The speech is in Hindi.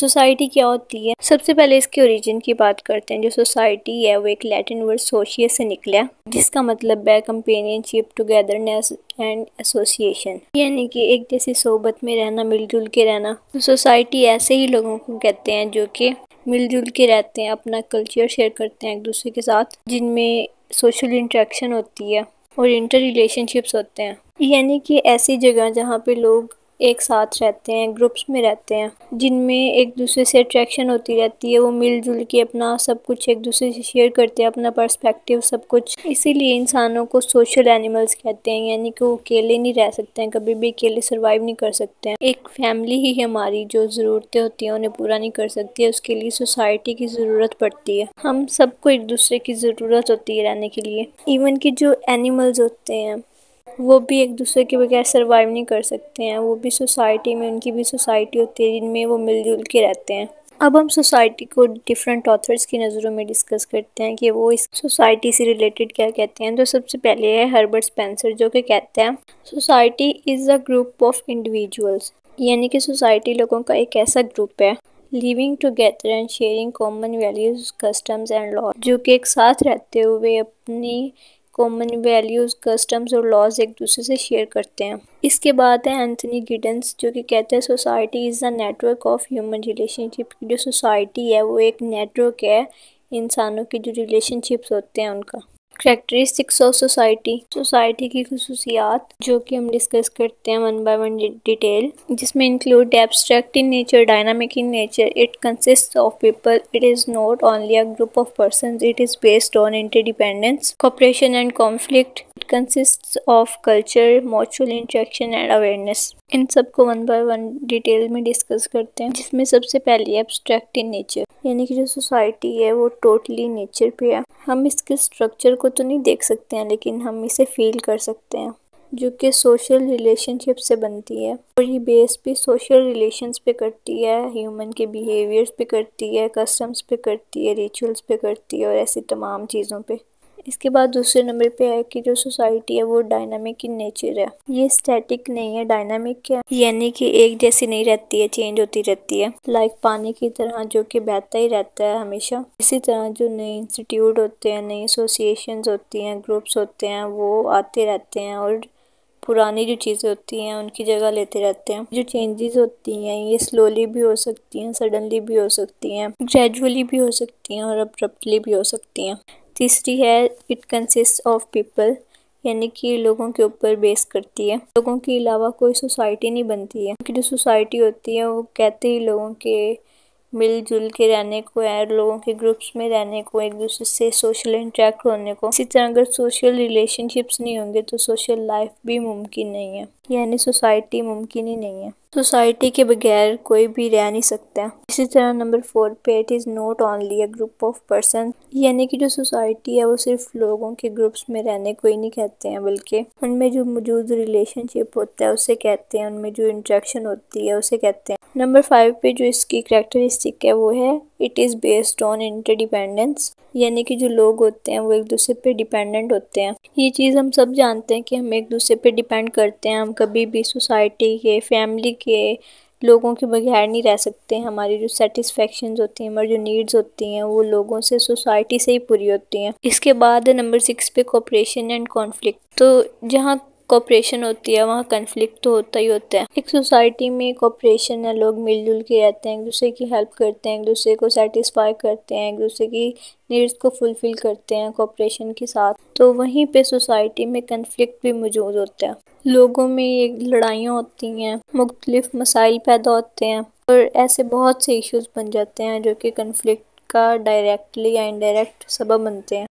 सोसाइटी क्या होती है सबसे पहले इसके ओरिजिन की बात करते हैं जो सोसाइटी है वो एक लैटिन वर्ड सोशियस से निकला जिसका मतलब है कंपेनियनशिप टुगेदरनेस एंड एसोसिएशन यानी कि एक जैसी सोबत में रहना मिलजुल के रहना तो सोसाइटी ऐसे ही लोगों को कहते हैं जो कि मिलजुल के रहते हैं अपना कल्चर शेयर करते हैं एक दूसरे के साथ जिनमें सोशल इंट्रैक्शन होती है और इंटर रिलेशनशिप्स होते हैं यानी कि ऐसी जगह जहाँ पे लोग एक साथ रहते हैं ग्रुप्स में रहते हैं जिनमें एक दूसरे से अट्रैक्शन होती रहती है वो मिलजुल के अपना सब कुछ एक दूसरे से शेयर करते हैं अपना पर्सपेक्टिव सब कुछ इसीलिए इंसानों को सोशल एनिमल्स कहते हैं यानी कि वो अकेले नहीं रह सकते हैं कभी भी अकेले सर्वाइव नहीं कर सकते हैं एक फैमिली ही हमारी जो ज़रूरतें होती हैं उन्हें पूरा नहीं कर सकती है उसके लिए सोसाइटी की ज़रूरत पड़ती है हम सबको एक दूसरे की ज़रूरत होती है रहने के लिए इवन कि जो एनिमल्स होते हैं वो भी एक दूसरे के बगैर सर्वाइव नहीं कर सकते हैं वो भी सोसाइटी में उनकी भी सोसाइटी होती है जिनमें वो मिलजुल के रहते हैं अब हम सोसाइटी को डिफरेंट ऑथर्स की नज़रों में डिस्कस करते हैं कि वो इस सोसाइटी से रिलेटेड क्या कहते हैं तो सबसे पहले है हर्बर्ट स्पेंसर जो कि कहते हैं society is a group of individuals यानी कि सोसाइटी लोगों का एक ऐसा ग्रुप है living together and sharing common values customs and law जो कि एक साथ रहते हुए अपनी कॉमन वैल्यूज़ कस्टम्स और लॉज एक दूसरे से शेयर करते हैं इसके बाद है एंथनी गिडन्स जो कि कहते हैं society is the network of human relationship जो सोसाइटी है वो एक नेटवर्क है इंसानों के जो रिलेशनशिप्स होते हैं उनका करेक्टरिस्टिक्स ऑफ सोसाइटी सोसाइटी की खसूसियात जो कि हम डिस्कस करते हैं वन बाय वन डिटेल जिसमें include abstract in nature dynamic in nature it consist of people it is not only a group of person it is based on interdependence cooperation and conflict It of culture culture, interaction and awareness इन इन सबको वन बाय वन डिटेल में डिस्कस करते हैं जिसमें सबसे पहले एब्स्ट्रैक्ट इन नेचर यानी कि जो सोसाइटी है वो टोटली नेचर पे है हम इसके स्ट्रक्चर को तो नहीं देख सकते हैं लेकिन हम इसे फील कर सकते हैं जो कि सोशल रिलेशनशिप से बनती है और ये बेस भी सोशल रिलेशंस पे करती है ह्यूमन के बिहेवियर्स पे करती है कस्टम्स पे करती है रिचुअल्स पे करती है और ऐसी तमाम चीज़ों पे इसके बाद दूसरे नंबर पे है कि जो सोसाइटी है वो डायनामिक इन नेचर है ये स्टैटिक नहीं है डायनामिक है यानी कि एक जैसी नहीं रहती है चेंज होती रहती है लाइक पानी की तरह जो कि बहता ही रहता है हमेशा इसी तरह जो नए इंस्टीट्यूट होते हैं नई एसोसिएशन होती हैं ग्रुप्स होते हैं वो आते रहते हैं और पुरानी जो चीज़ें होती हैं उनकी जगह लेते रहते हैं जो चेंजेस होती हैं ये स्लोली भी हो सकती हैं सडनली भी हो सकती हैं ग्रेजुअली भी हो सकती हैं और अब्रप्टली भी हो सकती हैं तीसरी है इट कंसिस्ट ऑफ पीपल यानी कि लोगों के ऊपर बेस करती है लोगों के अलावा कोई सोसाइटी नहीं बनती है क्योंकि जो सोसाइटी होती है वो कहते ही लोगों के मिलजुल के रहने को है लोगों के ग्रुप्स में रहने को एक दूसरे से सोशल इंटरेक्ट होने को इसी तरह अगर सोशल रिलेशनशिप्स नहीं होंगे तो सोशल लाइफ भी मुमकिन नहीं है यानी सोसाइटी मुमकिन ही नहीं है सोसाइटी के बगैर कोई भी रह नहीं सकता इसी तरह नंबर फोर पे it is not only a group of person यानी कि जो सोसाइटी है वो सिर्फ लोगों के ग्रुप्स में रहने को ही नहीं कहते हैं बल्कि उनमें जो मौजूद रिलेशनशिप होता है उसे कहते हैं उनमें जो इंट्रैक्शन होती है उसे कहते हैं नंबर फाइव पे जो इसकी करेक्टरिस्टिक है वो है it is based on interdependence यानी कि जो लोग होते हैं वो एक दूसरे पे डिपेंडेंट होते हैं ये चीज़ हम सब जानते हैं कि हम एक दूसरे पे डिपेंड करते हैं हम कभी भी सोसाइटी के फैमिली के लोगों के बगैर नहीं रह सकते हमारी जो सेटिस्फेक्शन होती हैं हमारी जो नीड्स होती हैं वो लोगों से सोसाइटी से ही पूरी होती हैं इसके बाद नंबर सिक्स पे कॉपरेशन एंड कॉन्फ्लिक्ट तो जहाँ कॉपरेशन होती है वहाँ कन्फ्लिक्ट तो होता ही होता है एक सोसाइटी में कॉपरेशन है लोग मिलजुल के रहते हैं एक दूसरे की हेल्प करते हैं एक दूसरे को सेटिस्फाई करते हैं एक दूसरे की नीड्स को फुलफ़िल करते हैं कॉपरेशन के साथ तो वहीं पे सोसाइटी में कन्फ्लिक्ट भी मौजूद होता है लोगों में ये लड़ाइयाँ होती हैं मुख्तलिफ मसाइल पैदा होते हैं और ऐसे बहुत से इश्यूज बन जाते हैं जो कि कन्फ्लिक्ट का डायरेक्टली या इनडायरेक्ट सबब बनते हैं